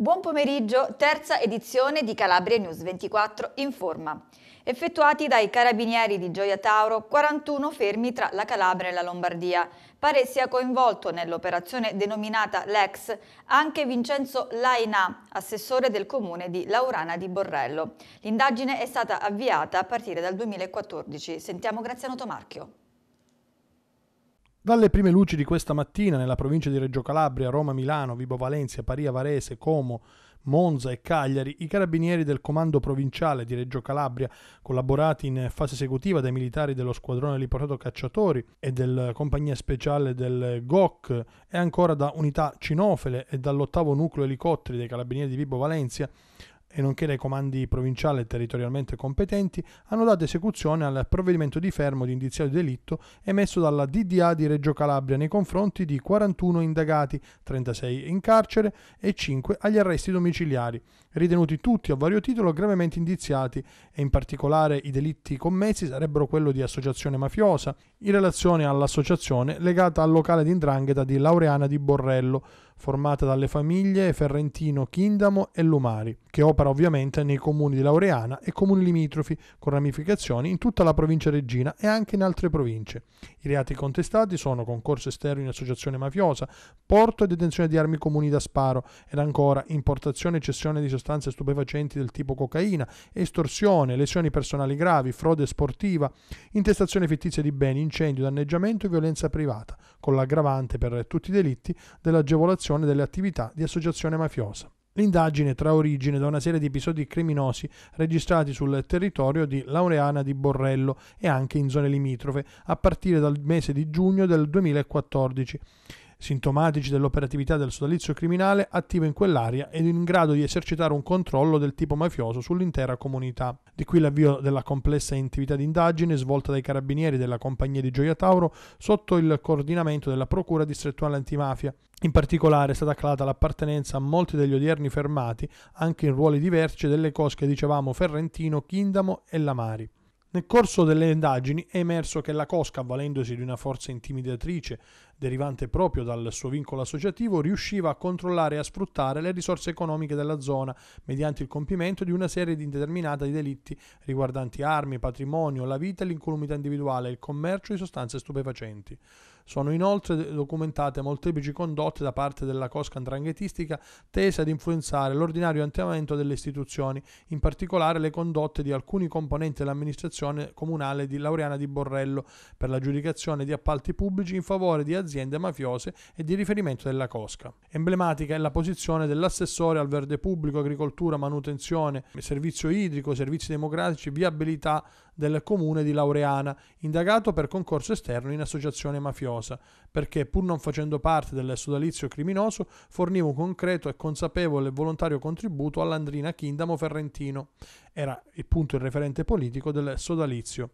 Buon pomeriggio, terza edizione di Calabria News 24 in forma. Effettuati dai carabinieri di Gioia Tauro, 41 fermi tra la Calabria e la Lombardia. Pare sia coinvolto nell'operazione denominata Lex anche Vincenzo Laina, assessore del comune di Laurana di Borrello. L'indagine è stata avviata a partire dal 2014. Sentiamo Graziano Tomarchio. Dalle prime luci di questa mattina nella provincia di Reggio Calabria, Roma, Milano, Vibo Valencia, Paria Varese, Como, Monza e Cagliari, i carabinieri del comando provinciale di Reggio Calabria, collaborati in fase esecutiva dai militari dello squadrone Liportato Cacciatori e del compagnia speciale del GOC e ancora da unità cinofele e dall'ottavo nucleo elicotteri dei carabinieri di Vibo Valencia, e nonché dai comandi provinciali e territorialmente competenti, hanno dato esecuzione al provvedimento di fermo di indiziato di delitto emesso dalla DDA di Reggio Calabria nei confronti di 41 indagati, 36 in carcere e 5 agli arresti domiciliari, ritenuti tutti a vario titolo gravemente indiziati e in particolare i delitti commessi sarebbero quello di associazione mafiosa in relazione all'associazione legata al locale di indrangheta di Laureana di Borrello, formata dalle famiglie Ferrentino, Chindamo e Lumari, che opera ovviamente nei comuni di Laureana e comuni limitrofi, con ramificazioni in tutta la provincia reggina e anche in altre province. I reati contestati sono concorso esterno in associazione mafiosa, porto e detenzione di armi comuni da sparo ed ancora importazione e cessione di sostanze sostanze stupefacenti del tipo cocaina, estorsione, lesioni personali gravi, frode sportiva, intestazione fittizia di beni, incendio, danneggiamento e violenza privata, con l'aggravante per tutti i delitti dell'agevolazione delle attività di associazione mafiosa. L'indagine trae origine da una serie di episodi criminosi registrati sul territorio di Laureana di Borrello e anche in zone limitrofe a partire dal mese di giugno del 2014 sintomatici dell'operatività del sodalizio criminale attivo in quell'area ed in grado di esercitare un controllo del tipo mafioso sull'intera comunità. Di qui l'avvio della complessa attività di indagine svolta dai carabinieri della compagnia di Gioia Tauro sotto il coordinamento della Procura distrettuale antimafia. In particolare è stata clata l'appartenenza a molti degli odierni fermati, anche in ruoli diversi delle cosche, dicevamo, Ferrentino, Chindamo e Lamari. Nel corso delle indagini è emerso che la Cosca, avvalendosi di una forza intimidatrice derivante proprio dal suo vincolo associativo, riusciva a controllare e a sfruttare le risorse economiche della zona mediante il compimento di una serie di indeterminata di delitti riguardanti armi, patrimonio, la vita e l'incolumità individuale, il commercio di sostanze stupefacenti. Sono inoltre documentate molteplici condotte da parte della cosca andranghetistica tese ad influenzare l'ordinario andamento delle istituzioni, in particolare le condotte di alcuni componenti dell'amministrazione comunale di Laureana di Borrello per l'aggiudicazione di appalti pubblici in favore di aziende mafiose e di riferimento della cosca. Emblematica è la posizione dell'assessore al verde pubblico, agricoltura, manutenzione, servizio idrico, servizi democratici, viabilità del comune di Laureana, indagato per concorso esterno in associazione mafiosa, perché pur non facendo parte del sodalizio criminoso forniva un concreto e consapevole volontario contributo all'Andrina Kindamo Ferrentino. Era appunto il referente politico del sodalizio.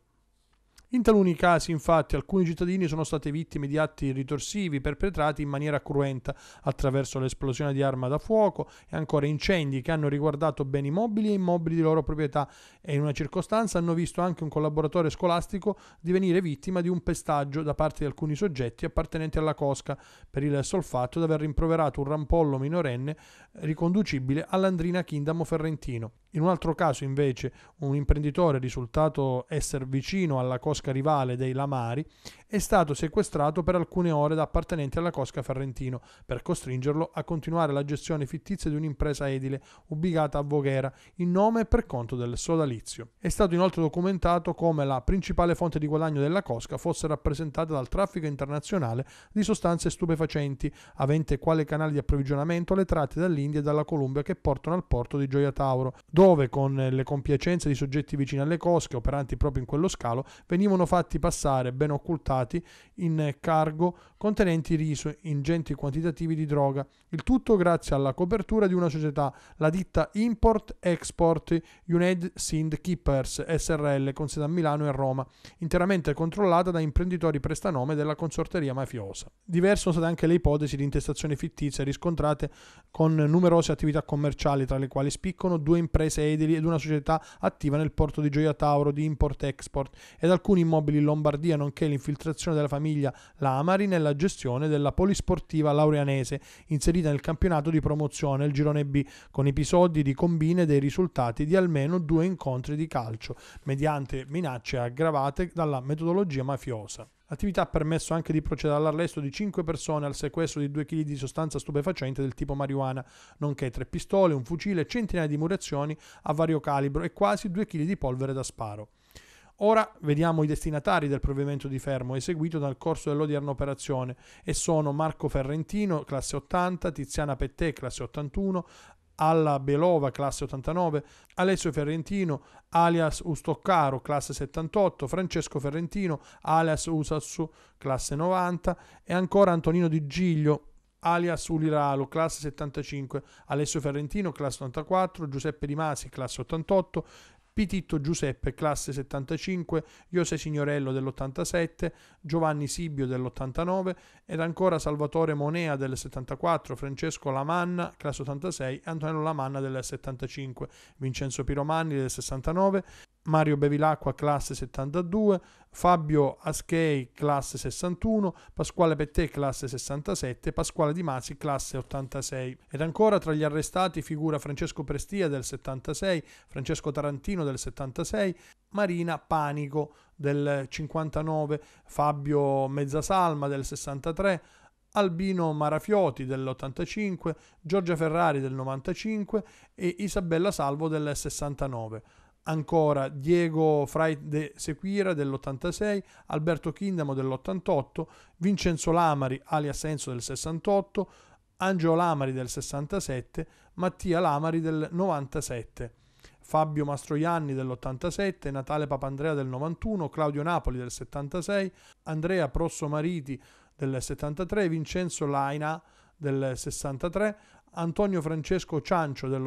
In taluni casi, infatti, alcuni cittadini sono stati vittime di atti ritorsivi perpetrati in maniera cruenta attraverso l'esplosione di arma da fuoco e ancora incendi che hanno riguardato beni mobili e immobili di loro proprietà e in una circostanza hanno visto anche un collaboratore scolastico divenire vittima di un pestaggio da parte di alcuni soggetti appartenenti alla cosca per il solfatto di aver rimproverato un rampollo minorenne riconducibile all'andrina Kindamo Ferrentino. In un altro caso invece un imprenditore risultato essere vicino alla cosca rivale dei Lamari è stato sequestrato per alcune ore da appartenenti alla Cosca Ferrentino per costringerlo a continuare la gestione fittizia di un'impresa edile ubicata a Voghera in nome e per conto del sodalizio. È stato inoltre documentato come la principale fonte di guadagno della Cosca fosse rappresentata dal traffico internazionale di sostanze stupefacenti, avente quale canale di approvvigionamento le tratte dall'India e dalla Columbia che portano al porto di Gioia Tauro, dove con le compiacenze di soggetti vicini alle Cosche operanti proprio in quello scalo venivano fatti passare ben occultati trasportati in cargo contenenti riso, ingenti quantitativi di droga. Il tutto grazie alla copertura di una società, la ditta Import Export United Sind Keepers SRL, con sede a Milano e Roma, interamente controllata da imprenditori prestanome della consorteria mafiosa. Diverse sono state anche le ipotesi di intestazione fittizia riscontrate con numerose attività commerciali, tra le quali spiccano due imprese edili ed una società attiva nel porto di Gioia Tauro di import-export ed alcuni immobili in Lombardia, nonché l'infiltrazione amministrazione della famiglia Lamari nella gestione della polisportiva laureanese, inserita nel campionato di promozione, il girone B, con episodi di combine dei risultati di almeno due incontri di calcio, mediante minacce aggravate dalla metodologia mafiosa. L'attività ha permesso anche di procedere all'arresto di 5 persone, al sequestro di 2 kg di sostanza stupefacente del tipo marijuana, nonché 3 pistole, un fucile, centinaia di murazioni a vario calibro e quasi 2 kg di polvere da sparo. Ora vediamo i destinatari del provvedimento di fermo eseguito nel corso dell'odierna operazione e sono Marco Ferrentino, classe 80, Tiziana Pettè, classe 81, alla Belova, classe 89, Alessio Ferrentino, alias Ustoccaro, classe 78, Francesco Ferrentino, alias Usassu, classe 90 e ancora Antonino Di Giglio, alias Uliralo, classe 75, Alessio Ferrentino, classe 94, Giuseppe Di Masi, classe 88, Pititto Giuseppe, classe 75, Jose Signorello dell'87, Giovanni Sibio dell'89 ed ancora Salvatore Monea del 74, Francesco Lamanna, classe 86, Antonello Lamanna del 75, Vincenzo Piromanni del 69, Mario Bevilacqua, classe 72, Fabio Aschei, classe 61, Pasquale Pettè, classe 67, Pasquale Di Mazzi, classe 86. Ed ancora tra gli arrestati figura Francesco Prestia del 76, Francesco Tarantino del 76, Marina Panico del 59, Fabio Mezzasalma del 63, Albino Marafioti dell'85, Giorgia Ferrari del 95 e Isabella Salvo del 69 ancora Diego Frai de Sequira dell'86, Alberto Kindamo dell'88, Vincenzo Lamari alias Enzo del 68, Angelo Lamari del 67, Mattia Lamari del 97. Fabio Mastroianni dell'87, Natale Papandrea del 91, Claudio Napoli del 76, Andrea Prosso Mariti del 73, Vincenzo Laina del 63, Antonio Francesco Ciancio del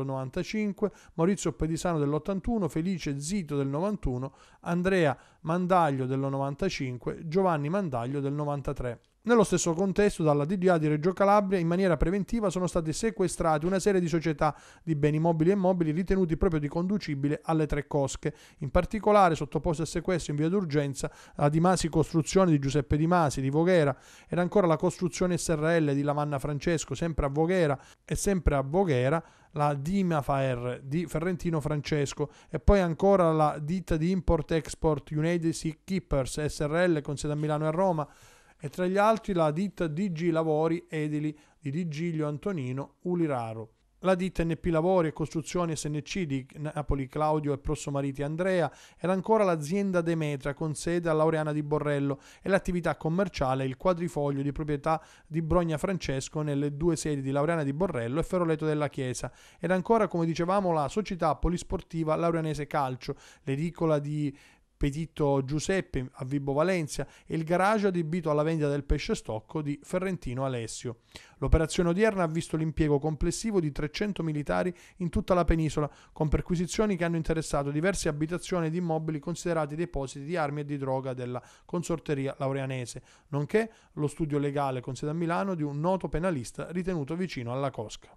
Maurizio Pedisano dell'81, Felice Zito del 91, Andrea Mandaglio dell'95, Giovanni Mandaglio del 93. Nello stesso contesto, dalla DDA di Reggio Calabria, in maniera preventiva sono state sequestrate una serie di società di beni mobili e mobili ritenuti proprio di conducibile alle tre cosche, in particolare sottoposte a sequestro in via d'urgenza la Di Masi Costruzione di Giuseppe Di Masi di Voghera ed ancora la Costruzione SRL di Lavanna Francesco, sempre a Voghera e sempre a Voghera la Dimafair di Ferrentino Francesco e poi ancora la ditta di import-export United Sea Keepers SRL con sede a Milano e a Roma e tra gli altri la ditta DG Lavori Edili di Digilio Antonino Uliraro. La ditta NP Lavori e Costruzioni SNC di Napoli Claudio e Prossomariti Andrea era ancora l'azienda Demetra con sede a Laureana di Borrello e l'attività commerciale il quadrifoglio di proprietà di Brogna Francesco nelle due sedi di Laureana di Borrello e Ferroleto della Chiesa. Era ancora, come dicevamo, la società polisportiva laureanese Calcio, l'edicola di Petito Giuseppe a Vibo Valencia e il garage adibito alla vendita del pesce stocco di Ferrentino Alessio. L'operazione odierna ha visto l'impiego complessivo di 300 militari in tutta la penisola, con perquisizioni che hanno interessato diverse abitazioni ed immobili considerati depositi di armi e di droga della consorteria laureanese, nonché lo studio legale con sede a Milano di un noto penalista ritenuto vicino alla Cosca.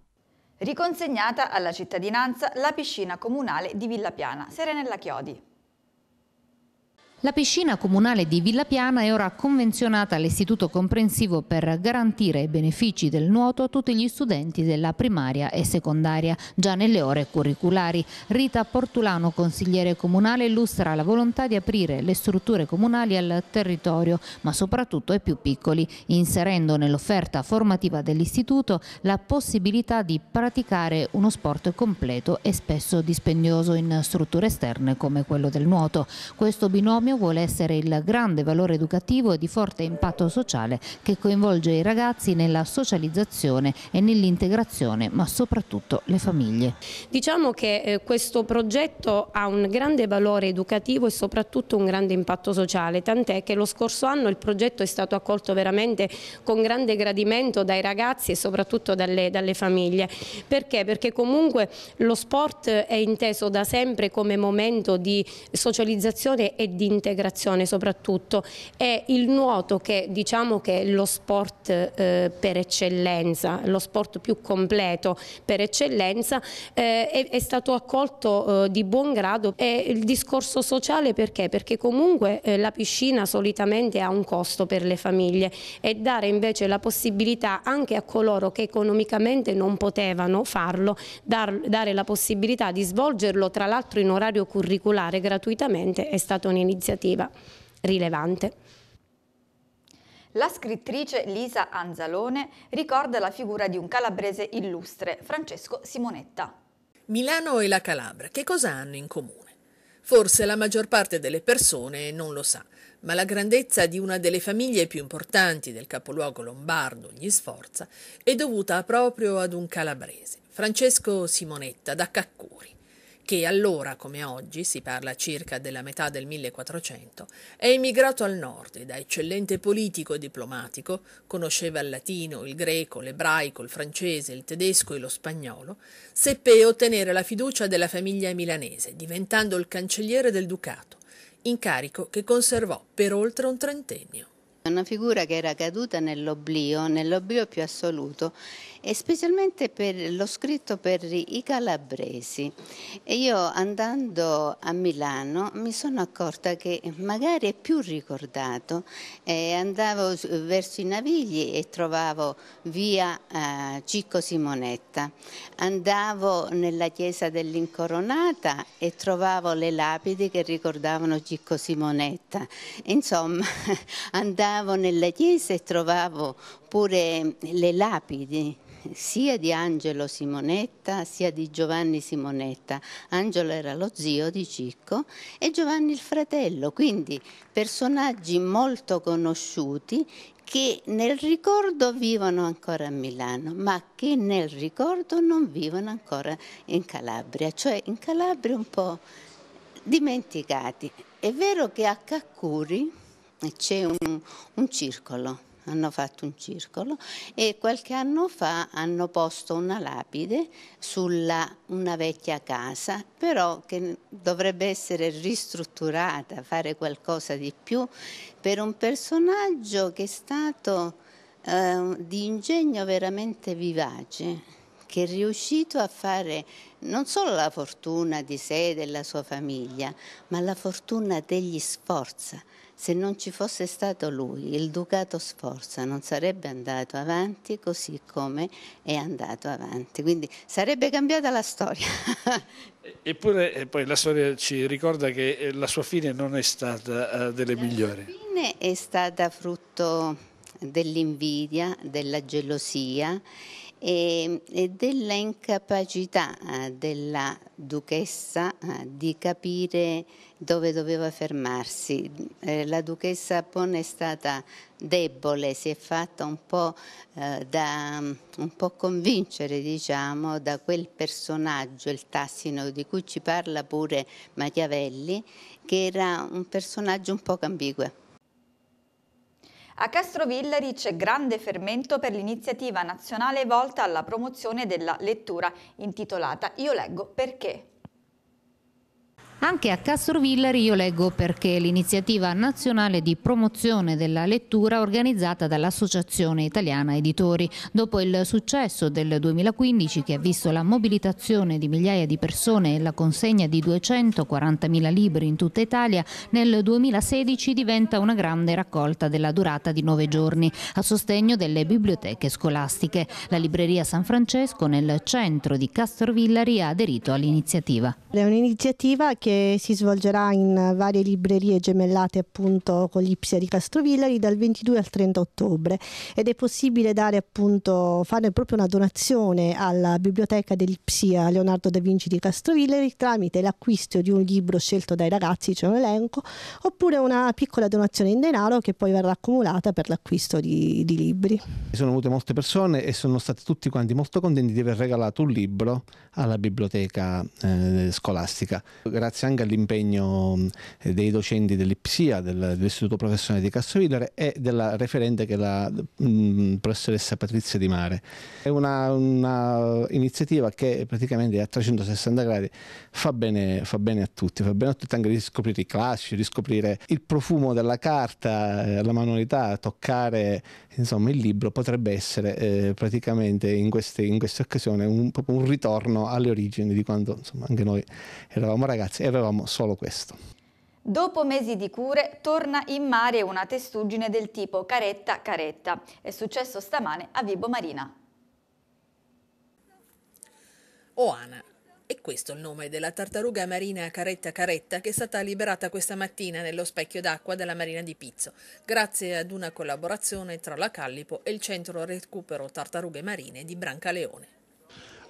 Riconsegnata alla cittadinanza la piscina comunale di Villapiana, Serenella Chiodi. La piscina comunale di Villapiana è ora convenzionata all'Istituto Comprensivo per garantire i benefici del nuoto a tutti gli studenti della primaria e secondaria, già nelle ore curriculari. Rita Portulano, consigliere comunale, illustra la volontà di aprire le strutture comunali al territorio, ma soprattutto ai più piccoli, inserendo nell'offerta formativa dell'Istituto la possibilità di praticare uno sport completo e spesso dispendioso in strutture esterne come quello del nuoto. Questo binomio premio vuole essere il grande valore educativo e di forte impatto sociale che coinvolge i ragazzi nella socializzazione e nell'integrazione, ma soprattutto le famiglie. Diciamo che eh, questo progetto ha un grande valore educativo e soprattutto un grande impatto sociale, tant'è che lo scorso anno il progetto è stato accolto veramente con grande gradimento dai ragazzi e soprattutto dalle, dalle famiglie. Perché? Perché comunque lo sport è inteso da sempre come momento di socializzazione e di integrazione integrazione soprattutto e il nuoto che diciamo che è lo sport eh, per eccellenza, lo sport più completo per eccellenza eh, è, è, stato accolto eh, di buon grado e il discorso sociale perché? Perché comunque eh, la piscina solitamente ha un costo per le famiglie e dare invece la possibilità anche a coloro che economicamente non potevano farlo, dar, dare la possibilità di svolgerlo tra l'altro in orario curriculare gratuitamente è stata un'iniziativa iniziativa rilevante. La scrittrice Lisa Anzalone ricorda la figura di un calabrese illustre, Francesco Simonetta. Milano e la Calabria, che cosa hanno in comune? Forse la maggior parte delle persone non lo sa, ma la grandezza di una delle famiglie più importanti del capoluogo lombardo, gli Sforza, è dovuta proprio ad un calabrese, Francesco Simonetta da Caccuri che allora come oggi, si parla circa della metà del 1400, è emigrato al nord e da eccellente politico e diplomatico, conosceva il latino, il greco, l'ebraico, il francese, il tedesco e lo spagnolo, seppe ottenere la fiducia della famiglia milanese, diventando il cancelliere del ducato, incarico che conservò per oltre un trentennio. Una figura che era caduta nell'oblio, nell'oblio più assoluto e specialmente per, l'ho scritto per i calabresi. E io andando a Milano mi sono accorta che magari è più ricordato. Eh, andavo verso i Navigli e trovavo via eh, Cicco Simonetta. Andavo nella chiesa dell'Incoronata e trovavo le lapidi che ricordavano Cicco Simonetta. Insomma, andavo nella chiesa e trovavo oppure ehm, le lapidi sia di Angelo Simonetta sia di Giovanni Simonetta. Angelo era lo zio di Cicco e Giovanni il fratello, quindi personaggi molto conosciuti che nel ricordo vivono ancora a Milano, ma che nel ricordo non vivono ancora in Calabria, cioè in Calabria un po' dimenticati. È vero che a Caccuri c'è un, un circolo hanno fatto un circolo e qualche anno fa hanno posto una lapide su una vecchia casa, però che dovrebbe essere ristrutturata, fare qualcosa di più per un personaggio che è stato eh, di ingegno veramente vivace che è riuscito a fare non solo la fortuna di sé e della sua famiglia, ma la fortuna degli sforza, se non ci fosse stato lui, il Ducato Sforza non sarebbe andato avanti così come è andato avanti. Quindi sarebbe cambiata la storia. Eppure eh, poi la storia ci ricorda che eh, la sua fine non è stata eh, delle migliori. La sua fine è stata frutto dell'invidia, della gelosia e, e della incapacità eh, della duchessa eh, di capire dove doveva fermarsi. Eh, la duchessa Pon è stata debole, si è fatta un po', da, un po convincere diciamo, da quel personaggio, il Tassino, di cui ci parla pure Machiavelli, che era un personaggio un po' ambiguo. A Castro Villari c'è grande fermento per l'iniziativa nazionale volta alla promozione della lettura intitolata Io leggo perché. Anche a Castrovillari io leggo perché l'iniziativa nazionale di promozione della lettura organizzata dall'Associazione Italiana Editori. Dopo il successo del 2015 che ha visto la mobilitazione di migliaia di persone e la consegna di 240.000 libri in tutta Italia, nel 2016 diventa una grande raccolta della durata di nove giorni a sostegno delle biblioteche scolastiche. La libreria San Francesco nel centro di Castrovillari ha aderito all'iniziativa. È un'iniziativa che che si svolgerà in varie librerie gemellate appunto con l'Ipsia di Castrovillari dal 22 al 30 ottobre ed è possibile dare appunto, fare proprio una donazione alla biblioteca dell'Ipsia Leonardo da Vinci di Castrovillari tramite l'acquisto di un libro scelto dai ragazzi, c'è un elenco, oppure una piccola donazione in denaro che poi verrà accumulata per l'acquisto di, di libri. Sono venute molte persone e sono stati tutti quanti molto contenti di aver regalato un libro alla biblioteca eh, scolastica. Grazie grazie anche all'impegno dei docenti dell'IPSIA, dell'Istituto Professionale di Cassovillare e della referente che è la professoressa Patrizia Di Mare. È un'iniziativa una, che praticamente a 360 gradi fa bene, fa bene a tutti, fa bene a tutti anche riscoprire i classici, riscoprire il profumo della carta, eh, la manualità, toccare insomma il libro potrebbe essere eh, praticamente in, queste, in questa occasione un, un ritorno alle origini di quando insomma, anche noi eravamo ragazzi avevamo solo questo. Dopo mesi di cure torna in mare una testuggine del tipo caretta caretta. È successo stamane a Vibo Marina. Oana. Oh, e questo è il nome della tartaruga marina Caretta Caretta che è stata liberata questa mattina nello specchio d'acqua della Marina di Pizzo, grazie ad una collaborazione tra la Callipo e il Centro Recupero Tartarughe Marine di Brancaleone.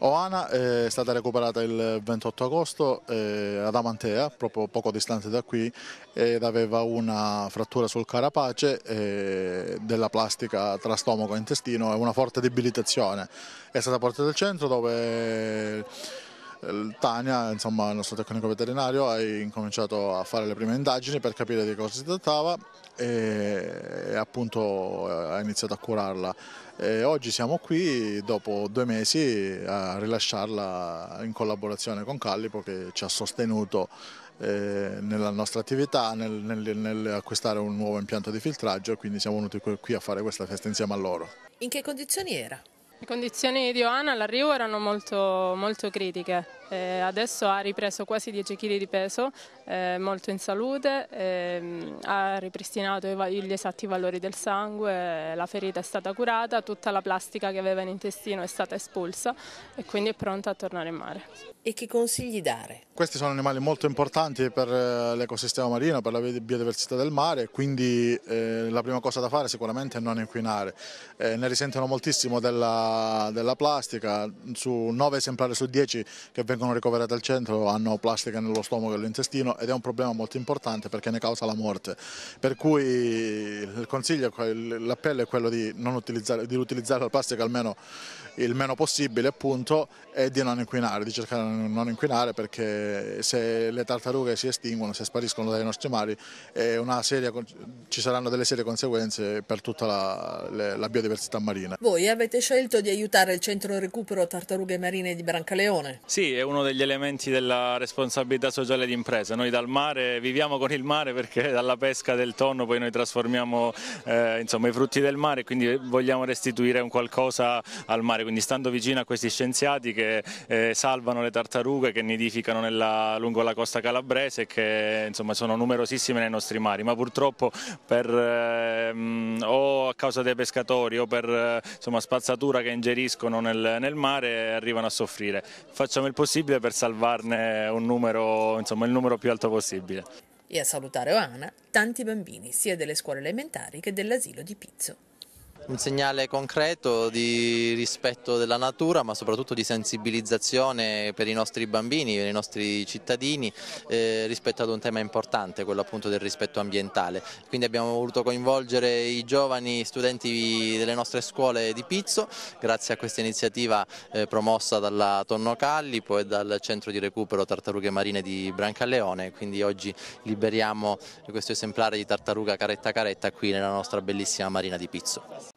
Oana eh, è stata recuperata il 28 agosto eh, ad Amantea, proprio poco distante da qui, ed aveva una frattura sul carapace eh, della plastica tra stomaco e intestino e una forte debilitazione. È stata portata al centro dove... Eh, Tania, insomma, il nostro tecnico veterinario, ha incominciato a fare le prime indagini per capire di cosa si trattava e, e appunto eh, ha iniziato a curarla e oggi siamo qui dopo due mesi a rilasciarla in collaborazione con Callipo che ci ha sostenuto eh, nella nostra attività, nel, nel, nell'acquistare un nuovo impianto di filtraggio, quindi siamo venuti qui a fare questa festa insieme a loro. In che condizioni era? Le condizioni di Oana all'arrivo erano molto, molto critiche, eh, adesso ha ripreso quasi 10 kg di peso, eh, molto in salute, eh, ha ripristinato gli esatti valori del sangue, la ferita è stata curata, tutta la plastica che aveva in intestino è stata espulsa e quindi è pronta a tornare in mare. E che consigli dare? Questi sono animali molto importanti per eh, l'ecosistema marino, per la biodiversità del mare, quindi eh, la prima cosa da fare sicuramente è non inquinare. Eh, ne risentono moltissimo della, della plastica, su 9 esemplari su 10 che vengono vengono ricoverati al centro hanno plastica nello stomaco e nell'intestino ed è un problema molto importante perché ne causa la morte. Per cui il consiglio, l'appello è quello di, non utilizzare, di utilizzare la plastica almeno il meno possibile appunto e di non inquinare, di cercare di non inquinare perché se le tartarughe si estinguono, se spariscono dai nostri mari seria, ci saranno delle serie conseguenze per tutta la, la biodiversità marina. Voi avete scelto di aiutare il centro recupero tartarughe marine di Brancaleone? Sì, è un uno degli elementi della responsabilità sociale di impresa. Noi dal mare viviamo con il mare perché dalla pesca del tonno poi noi trasformiamo eh, insomma, i frutti del mare, e quindi vogliamo restituire un qualcosa al mare, quindi stando vicino a questi scienziati che eh, salvano le tartarughe, che nidificano nella, lungo la costa calabrese e che insomma, sono numerosissime nei nostri mari, ma purtroppo per, eh, o a causa dei pescatori o per eh, insomma, spazzatura che ingeriscono nel, nel mare arrivano a soffrire. Facciamo il possibile possibile per salvarne un numero, insomma, il numero più alto possibile. E a salutare Oana tanti bambini sia delle scuole elementari che dell'asilo di Pizzo un segnale concreto di rispetto della natura ma soprattutto di sensibilizzazione per i nostri bambini, per i nostri cittadini eh, rispetto ad un tema importante, quello appunto del rispetto ambientale. Quindi abbiamo voluto coinvolgere i giovani studenti delle nostre scuole di Pizzo grazie a questa iniziativa eh, promossa dalla Tonno Callipo e dal centro di recupero tartarughe marine di Brancaleone, quindi oggi liberiamo questo esemplare di tartaruga caretta caretta qui nella nostra bellissima marina di Pizzo.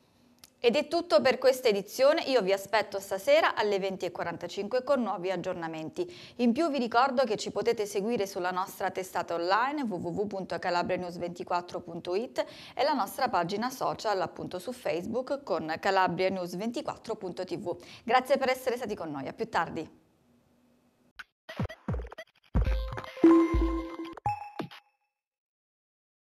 Ed è tutto per questa edizione, io vi aspetto stasera alle 20.45 con nuovi aggiornamenti. In più vi ricordo che ci potete seguire sulla nostra testata online www.calabrianews24.it e la nostra pagina social appunto su Facebook con calabrianews24.tv. Grazie per essere stati con noi, a più tardi.